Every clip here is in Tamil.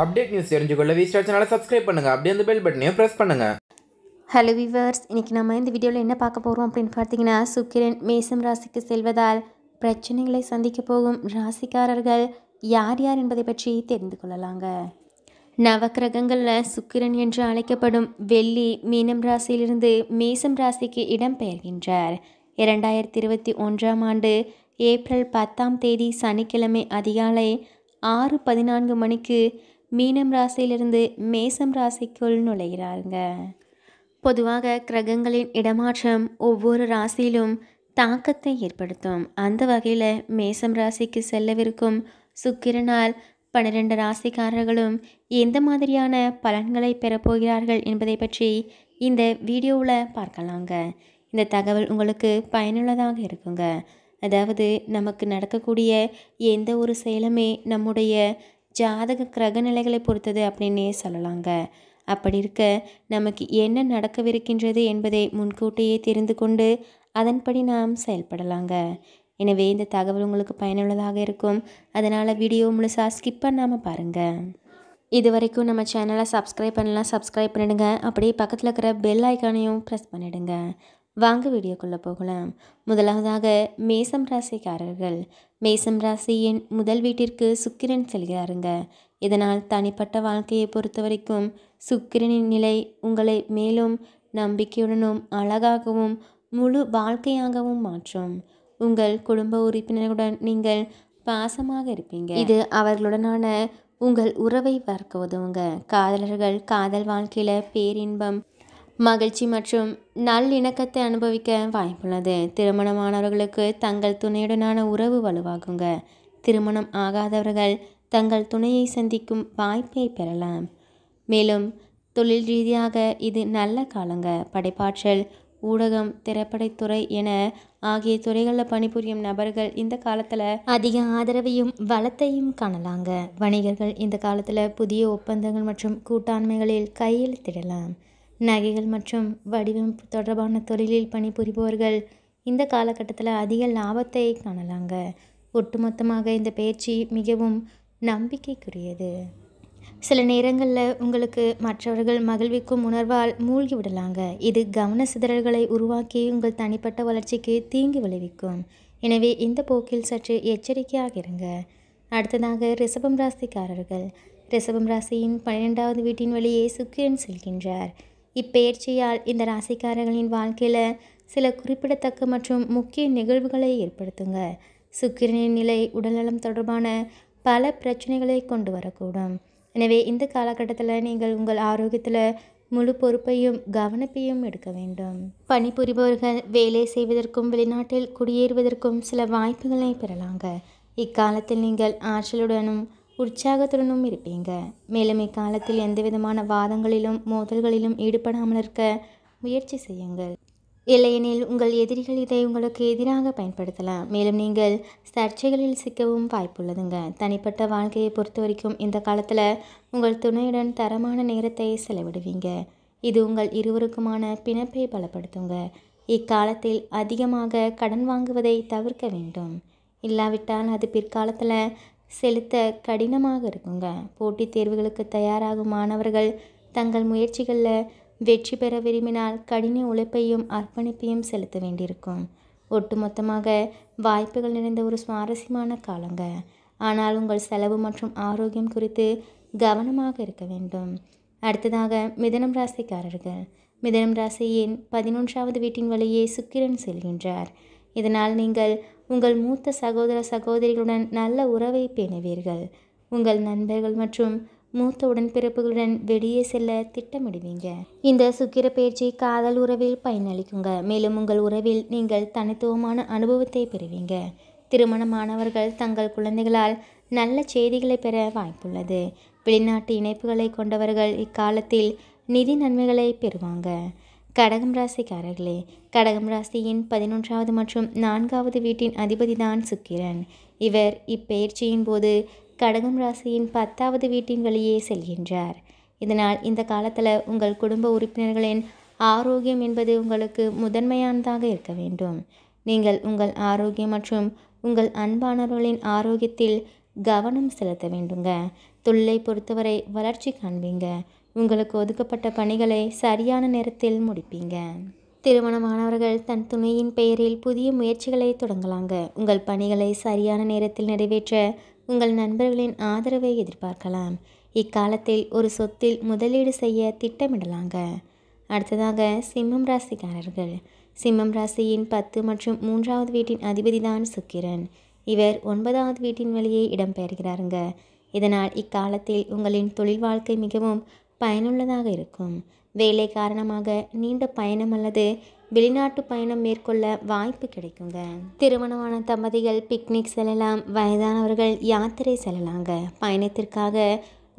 அப்டேட் நியூஸ் தெரிஞ்சுக்கொள்ள வி ஸ்டார் சேனலை சப்ஸ்கிரைப் பண்ணுங்கள் அப்படியே அந்த பெல் பட்டனையும் ப்ரெஸ் பண்ணுங்கள் ஹலோ விவர்ஸ் இன்னைக்கு நம்ம இந்த வீடியோவில் என்ன பார்க்க போகிறோம் அப்படின்னு பார்த்தீங்கன்னா சுக்கிரன் மேசம் ராசிக்கு செல்வதால் பிரச்சனைகளை சந்திக்க போகும் ராசிக்காரர்கள் யார் யார் என்பதை பற்றி தெரிந்து கொள்ளலாங்க நவக்கிரகங்களில் சுக்கிரன் என்று அழைக்கப்படும் வெள்ளி மீனம் ராசியிலிருந்து மேசம் ராசிக்கு இடம் பெயர்கின்றார் இரண்டாயிரத்தி இருபத்தி ஒன்றாம் ஆண்டு ஏப்ரல் பத்தாம் தேதி சனிக்கிழமை அதிகாலை ஆறு பதினான்கு மணிக்கு மீனம் ராசியிலிருந்து மேசம் ராசிக்குள் நுழைகிறாருங்க பொதுவாக கிரகங்களின் இடமாற்றம் ஒவ்வொரு ராசியிலும் தாக்கத்தை ஏற்படுத்தும் அந்த வகையில் மேசம் ராசிக்கு செல்லவிருக்கும் சுக்கிரனால் பன்னிரண்டு ராசிக்காரர்களும் எந்த மாதிரியான பலன்களை பெறப்போகிறார்கள் என்பதை பற்றி இந்த வீடியோவில் பார்க்கலாங்க இந்த தகவல் உங்களுக்கு பயனுள்ளதாக இருக்குங்க அதாவது நமக்கு நடக்கக்கூடிய எந்த ஒரு செயலுமே நம்முடைய ஜாதக கிரக நிலைகளை பொறுத்தது அப்படின்னே சொல்லலாங்க அப்படி இருக்க நமக்கு என்ன நடக்கவிருக்கின்றது என்பதை முன்கூட்டியே தெரிந்து கொண்டு அதன்படி நாம் செயல்படலாங்க எனவே இந்த தகவல் உங்களுக்கு பயனுள்ளதாக இருக்கும் அதனால் வீடியோ முழுசாக ஸ்கிப் பண்ணாமல் பாருங்கள் இது வரைக்கும் நம்ம சேனலை சப்ஸ்கிரைப் பண்ணலாம் சப்ஸ்கிரைப் பண்ணிவிடுங்க அப்படியே பக்கத்தில் இருக்கிற பெல் ஐக்கானையும் ப்ரெஸ் பண்ணிவிடுங்க வாங்க வீடியோக்குள்ளே போகலாம் முதலாவதாக மேசம் ராசிக்காரர்கள் மேசம் ராசியின் முதல் வீட்டிற்கு சுக்கிரன் செல்கிறாருங்க இதனால் தனிப்பட்ட வாழ்க்கையை பொறுத்த வரைக்கும் சுக்கிரனின் நிலை உங்களை மேலும் நம்பிக்கையுடனும் அழகாகவும் முழு வாழ்க்கையாகவும் மாற்றும் உங்கள் குடும்ப உறுப்பினருடன் நீங்கள் பாசமாக இருப்பீங்க இது அவர்களுடனான உங்கள் உறவை பார்க்க உதவுங்க காதலர்கள் காதல் வாழ்க்கையில் பேரின்பம் மகிழ்ச்சி மற்றும் நல்லிணக்கத்தை அனுபவிக்க வாய்ப்புள்ளது திருமணமானவர்களுக்கு தங்கள் துணையுடனான உறவு வலுவாகுங்க திருமணம் ஆகாதவர்கள் தங்கள் துணையை சந்திக்கும் வாய்ப்பை பெறலாம் மேலும் தொழில் ரீதியாக இது நல்ல காலங்க படைப்பாற்றல் ஊடகம் திரைப்படைத்துறை என ஆகிய துறைகளில் பணிபுரியும் நபர்கள் இந்த காலத்தில் அதிக ஆதரவையும் வளத்தையும் காணலாங்க வணிகர்கள் இந்த காலத்தில் புதிய ஒப்பந்தங்கள் மற்றும் கூட்டாண்மைகளில் கையெழுத்திடலாம் நகைகள் மற்றும் வடிவமைப்பு தொடர்பான தொழிலில் பணிபுரிபவர்கள் இந்த காலகட்டத்தில் அதிக லாபத்தை காணலாங்க ஒட்டுமொத்தமாக இந்த பயிற்சி மிகவும் நம்பிக்கைக்குரியது சில நேரங்களில் உங்களுக்கு மற்றவர்கள் மகிழ்விக்கும் உணர்வால் மூழ்கி விடலாங்க இது கவன சிதறல்களை உருவாக்கி உங்கள் தனிப்பட்ட வளர்ச்சிக்கு தீங்கு விளைவிக்கும் எனவே இந்த போக்கில் சற்று எச்சரிக்கையாக இருங்க அடுத்ததாக ரிசபம் ராசிக்காரர்கள் ரிசபம் ராசியின் பன்னிரெண்டாவது வீட்டின் வழியே சுக்கிரன் செல்கின்றார் இப்பெயர்ச்சியால் இந்த ராசிக்காரர்களின் வாழ்க்கையில் சில குறிப்பிடத்தக்க மற்றும் முக்கிய நிகழ்வுகளை ஏற்படுத்துங்க சுக்கிரனின் நிலை உடல்நலம் தொடர்பான பல பிரச்சனைகளை கொண்டு வரக்கூடும் எனவே இந்த காலகட்டத்தில் நீங்கள் உங்கள் ஆரோக்கியத்தில் முழு பொறுப்பையும் கவனப்பையும் எடுக்க வேண்டும் பணிபுரிபவர்கள் வேலை செய்வதற்கும் வெளிநாட்டில் குடியேறுவதற்கும் சில வாய்ப்புகளை பெறலாங்க இக்காலத்தில் நீங்கள் ஆற்றலுடனும் உற்சாகத்துடனும் இருப்பீங்க மேலும் இக்காலத்தில் எந்த விதமான வாதங்களிலும் மோதல்களிலும் ஈடுபடாமல் இருக்க முயற்சி செய்யுங்கள் இல்லையெனில் உங்கள் எதிரிகள் இதை உங்களுக்கு எதிராக பயன்படுத்தலாம் மேலும் நீங்கள் சர்ச்சைகளில் சிக்கவும் வாய்ப்புள்ளதுங்க தனிப்பட்ட வாழ்க்கையை பொறுத்த வரைக்கும் இந்த காலத்தில் உங்கள் துணையுடன் தரமான நேரத்தை செலவிடுவீங்க இது உங்கள் இருவருக்குமான பிணைப்பை பலப்படுத்துங்க இக்காலத்தில் அதிகமாக கடன் வாங்குவதை தவிர்க்க வேண்டும் இல்லாவிட்டால் அது பிற்காலத்தில் செலுத்த கடினமாக இருக்குங்க போட்டித் தேர்வுகளுக்கு தயாராகும் மாணவர்கள் தங்கள் முயற்சிகளில் வெற்றி பெற விரும்பினால் கடின உழைப்பையும் அர்ப்பணிப்பையும் செலுத்த வேண்டியிருக்கும் ஒட்டுமொத்தமாக வாய்ப்புகள் நிறைந்த ஒரு சுவாரஸ்யமான காலங்க ஆனால் உங்கள் செலவு மற்றும் ஆரோக்கியம் குறித்து கவனமாக இருக்க வேண்டும் அடுத்ததாக மிதனம் ராசிக்காரர்கள் மிதனம் ராசியின் பதினொன்றாவது வீட்டின் வழியே சுக்கிரன் செல்கின்றார் இதனால் நீங்கள் உங்கள் மூத்த சகோதர சகோதரிகளுடன் நல்ல உறவை பேணுவீர்கள் உங்கள் நண்பர்கள் மற்றும் மூத்த உடன்பிறப்புகளுடன் வெளியே செல்ல திட்டமிடுவீங்க இந்த சுக்கிர பயிற்சி காதல் உறவில் பயனளிக்குங்க மேலும் உங்கள் உறவில் நீங்கள் தனித்துவமான அனுபவத்தை பெறுவீங்க திருமணமானவர்கள் தங்கள் குழந்தைகளால் நல்ல செய்திகளை பெற வாய்ப்புள்ளது வெளிநாட்டு இணைப்புகளை கொண்டவர்கள் இக்காலத்தில் நிதி நன்மைகளை பெறுவாங்க கடகம் ராசிக்காரர்களே கடகம் ராசியின் பதினொன்றாவது மற்றும் நான்காவது வீட்டின் அதிபதி தான் சுக்கிரன் இவர் இப்பெயர்ச்சியின் போது கடகம் ராசியின் பத்தாவது வீட்டின் வழியே செல்கின்றார் இதனால் இந்த காலத்தில் உங்கள் குடும்ப உறுப்பினர்களின் ஆரோக்கியம் என்பது உங்களுக்கு முதன்மையானதாக இருக்க வேண்டும் நீங்கள் உங்கள் ஆரோக்கியம் மற்றும் உங்கள் அன்பானவர்களின் ஆரோக்கியத்தில் கவனம் செலுத்த வேண்டுங்க தொழிலை பொறுத்தவரை வளர்ச்சி காண்பீங்க உங்களுக்கு ஒதுக்கப்பட்ட பணிகளை சரியான நேரத்தில் முடிப்பீங்க திருமணமானவர்கள் தன் துணையின் பெயரில் புதிய முயற்சிகளை தொடங்கலாங்க உங்கள் பணிகளை சரியான நேரத்தில் நிறைவேற்ற உங்கள் நண்பர்களின் ஆதரவை எதிர்பார்க்கலாம் இக்காலத்தில் ஒரு சொத்தில் முதலீடு செய்ய திட்டமிடலாங்க அடுத்ததாக சிம்மம் ராசிக்காரர்கள் சிம்மம் ராசியின் பத்து மற்றும் மூன்றாவது வீட்டின் அதிபதி தான் சுக்கிரன் இவர் ஒன்பதாவது வீட்டின் வழியே இடம்பெயர்கிறாருங்க இதனால் இக்காலத்தில் உங்களின் தொழில் வாழ்க்கை மிகவும் பயனுள்ளதாக இருக்கும் வேலை காரணமாக நீண்ட பயணம் அல்லது வெளிநாட்டு பயணம் மேற்கொள்ள வாய்ப்பு கிடைக்குங்க திருமணமான தம்பதிகள் பிக்னிக் செல்லலாம் வயதானவர்கள் யாத்திரை செல்லலாங்க பயணத்திற்காக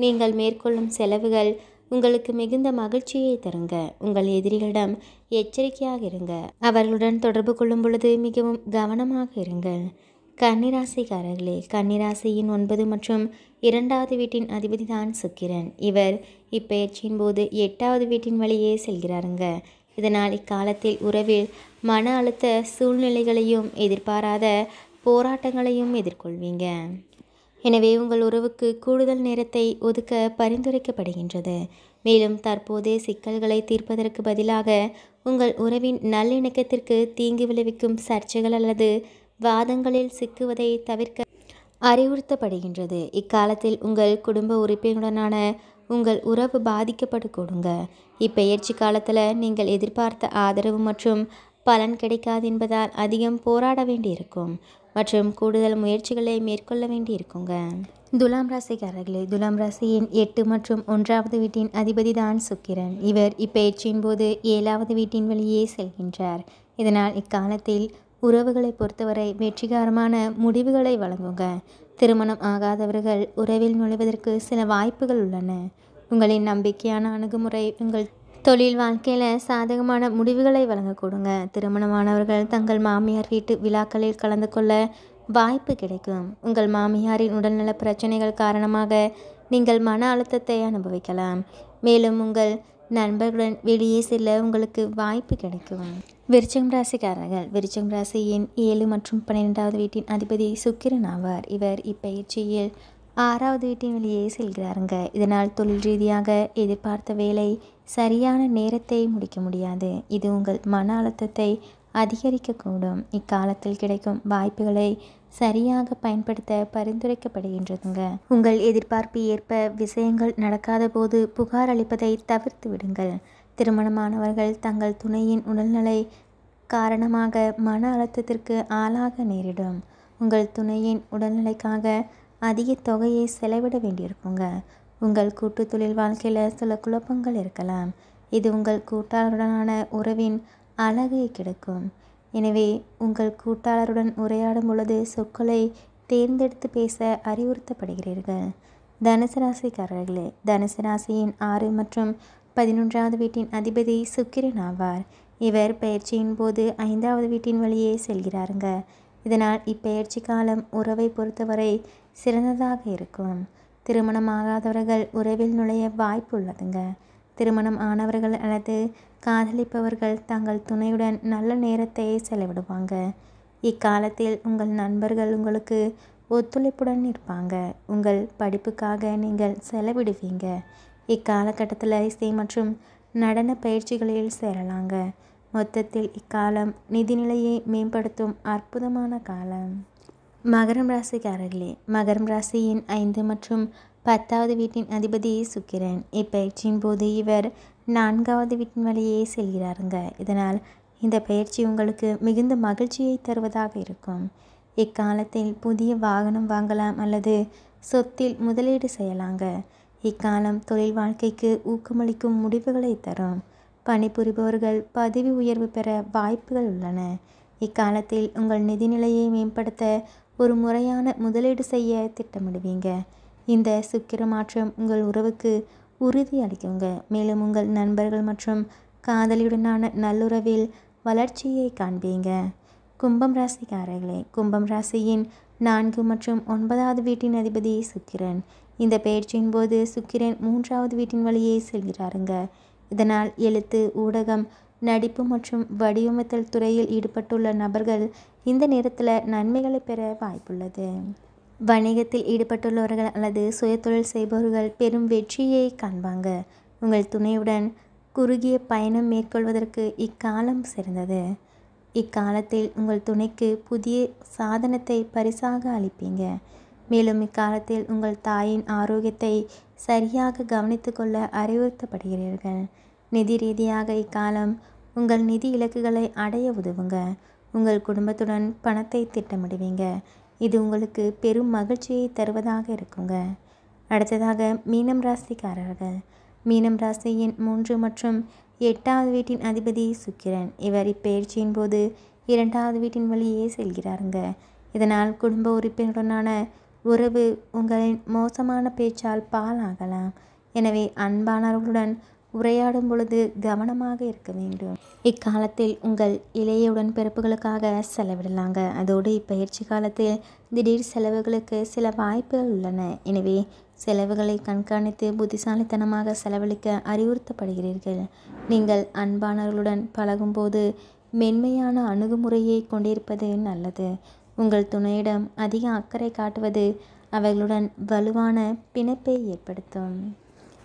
நீங்கள் மேற்கொள்ளும் செலவுகள் உங்களுக்கு மிகுந்த மகிழ்ச்சியை தருங்க உங்கள் எதிரிகளிடம் எச்சரிக்கையாக இருங்க அவர்களுடன் தொடர்பு கொள்ளும் பொழுது மிகவும் கவனமாக இருங்கள் கன்னிராசிக்காரர்களே கன்னிராசியின் ஒன்பது மற்றும் இரண்டாவது வீட்டின் அதிபதி தான் சுக்கிரன் இவர் இப்பெயர்ச்சியின் போது எட்டாவது வீட்டின் வழியே செல்கிறாருங்க இதனால் இக்காலத்தில் உறவில் மன அழுத்த சூழ்நிலைகளையும் எதிர்பாராத போராட்டங்களையும் எதிர்கொள்வீங்க எனவே உங்கள் உறவுக்கு கூடுதல் நேரத்தை ஒதுக்க பரிந்துரைக்கப்படுகின்றது மேலும் தற்போதைய சிக்கல்களை தீர்ப்பதற்கு பதிலாக உங்கள் உறவின் நல்லிணக்கத்திற்கு தீங்கு விளைவிக்கும் சர்ச்சைகள் அல்லது வாதங்களில் சிக்குவதை தவிர்க்க அறிவுறுத்தப்படுகின்றது இக்காலத்தில் உங்கள் குடும்ப உறுப்பினருடனான உங்கள் உறவு பாதிக்கப்படக்கூடுங்க இப்பெயர்ச்சி காலத்தில் நீங்கள் எதிர்பார்த்த ஆதரவு மற்றும் பலன் கிடைக்காது என்பதால் அதிகம் போராட வேண்டியிருக்கும் மற்றும் கூடுதல் முயற்சிகளை மேற்கொள்ள வேண்டியிருக்குங்க துலாம் ராசிக்காரர்களே துலாம் ராசியின் எட்டு மற்றும் ஒன்றாவது வீட்டின் அதிபதி தான் சுக்கிரன் இவர் இப்பெயர்ச்சியின் போது ஏழாவது வீட்டின் வழியே செல்கின்றார் இதனால் இக்காலத்தில் உறவுகளை பொறுத்தவரை வெற்றிகரமான முடிவுகளை வழங்குங்க திருமணம் ஆகாதவர்கள் உறவில் நுழைவதற்கு சில வாய்ப்புகள் உள்ளன உங்களின் நம்பிக்கையான அணுகுமுறை உங்கள் தொழில் வாழ்க்கையில் சாதகமான முடிவுகளை வழங்க கொடுங்க திருமணமானவர்கள் தங்கள் மாமியார் வீட்டு விழாக்களில் கலந்து கொள்ள வாய்ப்பு கிடைக்கும் உங்கள் மாமியாரின் உடல்நல பிரச்சனைகள் காரணமாக நீங்கள் மன அழுத்தத்தை அனுபவிக்கலாம் மேலும் உங்கள் நண்பர்களுடன் வெளியே செல்ல உங்களுக்கு வாய்ப்பு கிடைக்கும் விருச்சகம் ராசிக்காரர்கள் விருச்சகம் ராசியின் ஏழு மற்றும் பன்னிரெண்டாவது வீட்டின் அதிபதி சுக்கிரன் ஆவார் இவர் இப்பயிற்சியில் ஆறாவது வீட்டின் வெளியே செல்கிறாருங்க இதனால் தொழில் ரீதியாக எதிர்பார்த்த வேலை சரியான நேரத்தை முடிக்க முடியாது இது உங்கள் மன அழுத்தத்தை அதிகரிக்கக்கூடும் இக்காலத்தில் கிடைக்கும் வாய்ப்புகளை சரியாக பயன்படுத்த பரிந்துரைக்கப்படுகின்றதுங்க உங்கள் எதிர்பார்ப்பு ஏற்ப விஷயங்கள் நடக்காத போது புகார் அளிப்பதை தவிர்த்து விடுங்கள் திருமணமானவர்கள் தங்கள் துணையின் உடல்நிலை காரணமாக மன அழுத்தத்திற்கு ஆளாக நேரிடும் உங்கள் துணையின் உடல்நிலைக்காக அதிக தொகையை செலவிட வேண்டியிருக்குங்க உங்கள் கூட்டு தொழில் வாழ்க்கையில் சில குழப்பங்கள் இருக்கலாம் இது உங்கள் கூட்டாளருடனான உறவின் அழகை கிடைக்கும் எனவே உங்கள் கூட்டாளருடன் உரையாடும் பொழுது சொற்களை தேர்ந்தெடுத்து பேச அறிவுறுத்தப்படுகிறீர்கள் தனுசு ராசிக்காரர்களே தனுசு ராசியின் ஆறு மற்றும் பதினொன்றாவது வீட்டின் அதிபதி சுக்கிரன் ஆவார் இவர் பயிற்சியின் போது ஐந்தாவது வீட்டின் வழியே செல்கிறாருங்க இதனால் இப்பெயர்ச்சி காலம் உறவை பொறுத்தவரை சிறந்ததாக இருக்கும் திருமணமாகாதவர்கள் உறவில் நுழைய வாய்ப்பு உள்ளதுங்க திருமணம் ஆனவர்கள் அல்லது காதலிப்பவர்கள் தங்கள் துணையுடன் நல்ல நேரத்தை செலவிடுவாங்க இக்காலத்தில் உங்கள் நண்பர்கள் உங்களுக்கு ஒத்துழைப்புடன் இருப்பாங்க உங்கள் படிப்புக்காக நீங்கள் செலவிடுவீங்க இக்காலகட்டத்தில் இசை மற்றும் நடன பயிற்சிகளில் சேரலாங்க மொத்தத்தில் இக்காலம் நிதிநிலையை மேம்படுத்தும் அற்புதமான காலம் மகரம் ராசிக்காரர்களே மகரம் ராசியின் ஐந்து மற்றும் பத்தாவது வீட்டின் அதிபதி சுக்கிரன் இப்பயிற்சியின் போது இவர் நான்காவது வீட்டின் வழியே செல்கிறாருங்க இதனால் இந்த பயிற்சி உங்களுக்கு மிகுந்த மகிழ்ச்சியை தருவதாக இருக்கும் இக்காலத்தில் புதிய வாகனம் வாங்கலாம் அல்லது சொத்தில் முதலீடு செய்யலாங்க இக்காலம் தொழில் வாழ்க்கைக்கு ஊக்கமளிக்கும் முடிவுகளை தரும் பணிபுரிபவர்கள் பதவி உயர்வு பெற வாய்ப்புகள் உள்ளன இக்காலத்தில் உங்கள் நிதிநிலையை மேம்படுத்த ஒரு முறையான முதலீடு செய்ய திட்டமிடுவீங்க இந்த சுக்கிர மாற்றம் உங்கள் உறவுக்கு உறுதி அளிக்குங்க மேலும் உங்கள் நண்பர்கள் மற்றும் காதலியுடனான நல்லுறவில் வளர்ச்சியை காண்பீங்க கும்பம் ராசிக்காரர்களே கும்பம் ராசியின் நான்கு மற்றும் ஒன்பதாவது வீட்டின் அதிபதி சுக்கிரன் இந்த பயிற்சியின் போது சுக்கிரன் மூன்றாவது வீட்டின் வழியே செல்கிறாருங்க இதனால் எழுத்து ஊடகம் நடிப்பு மற்றும் வடிவமைத்தல் துறையில் ஈடுபட்டுள்ள நபர்கள் இந்த நேரத்தில் நன்மைகளை பெற வாய்ப்புள்ளது வணிகத்தில் ஈடுபட்டுள்ளவர்கள் அல்லது சுயதொழில் செய்பவர்கள் பெரும் வெற்றியை காண்பாங்க உங்கள் துணையுடன் குறுகிய பயணம் மேற்கொள்வதற்கு இக்காலம் சிறந்தது இக்காலத்தில் உங்கள் துணைக்கு புதிய சாதனத்தை பரிசாக அளிப்பீங்க மேலும் இக்காலத்தில் உங்கள் தாயின் ஆரோக்கியத்தை சரியாக கவனித்து கொள்ள அறிவுறுத்தப்படுகிறீர்கள் நிதி ரீதியாக இக்காலம் உங்கள் நிதி இலக்குகளை அடைய உதவுங்க உங்கள் குடும்பத்துடன் பணத்தை திட்டமிடுவீங்க இது உங்களுக்கு பெரும் மகிழ்ச்சியை தருவதாக இருக்குங்க அடுத்ததாக மீனம் ராசிக்காரர்கள் மீனம் ராசியின் மூன்று மற்றும் எட்டாவது வீட்டின் அதிபதி சுக்கிரன் இவர் இப்பயிற்சியின் போது இரண்டாவது வீட்டின் வழியே செல்கிறாருங்க இதனால் குடும்ப உறுப்பினருடனான உறவு உங்களின் மோசமான பேச்சால் பாலாகலாம் எனவே அன்பானவர்களுடன் உரையாடும் பொழுது கவனமாக இருக்க வேண்டும் இக்காலத்தில் உங்கள் இளைய பிறப்புகளுக்காக செலவிடலாங்க அதோடு இப்பயிற்சி காலத்தில் திடீர் செலவுகளுக்கு சில வாய்ப்புகள் உள்ளன எனவே செலவுகளை கண்காணித்து புத்திசாலித்தனமாக செலவழிக்க அறிவுறுத்தப்படுகிறீர்கள் நீங்கள் அன்பானவர்களுடன் பழகும்போது மென்மையான அணுகுமுறையை கொண்டிருப்பது நல்லது உங்கள் துணையிடம் அதிக அக்கறை காட்டுவது அவர்களுடன் வலுவான பிணைப்பை ஏற்படுத்தும்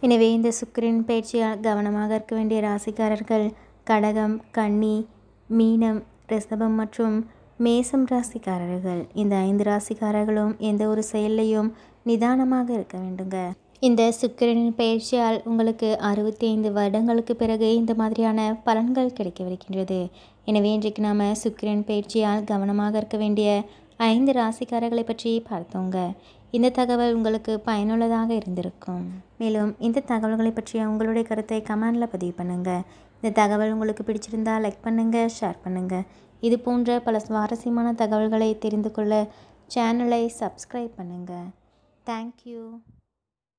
எனவே இந்த சுக்கிரன் பயிற்சியால் கவனமாக இருக்க வேண்டிய ராசிக்காரர்கள் கடகம் கன்னி மீனம் ரிசபம் மற்றும் மேசம் ராசிக்காரர்கள் இந்த ஐந்து ராசிக்காரர்களும் எந்த ஒரு செயல்லையும் நிதானமாக இருக்க வேண்டுங்க இந்த சுக்கிரனின் பயிற்சியால் உங்களுக்கு அறுபத்தி ஐந்து வருடங்களுக்கு பிறகு இந்த மாதிரியான பலன்கள் கிடைக்கவிருக்கின்றது எனவே இன்றைக்கு நாம் சுக்கிரன் பயிற்சியால் கவனமாக இருக்க வேண்டிய ஐந்து ராசிக்காரர்களை பற்றி பார்த்தோங்க இந்த தகவல் உங்களுக்கு பயனுள்ளதாக இருந்திருக்கும் மேலும் இந்த தகவல்களை பற்றிய உங்களுடைய கருத்தை கமெண்டில் பதிவு பண்ணுங்கள் இந்த தகவல் உங்களுக்கு பிடிச்சிருந்தால் லைக் பண்ணுங்கள் ஷேர் பண்ணுங்கள் இது போன்ற பல சுவாரஸ்யமான தகவல்களை தெரிந்து கொள்ள சேனலை சப்ஸ்கிரைப் பண்ணுங்கள் தேங்க்யூ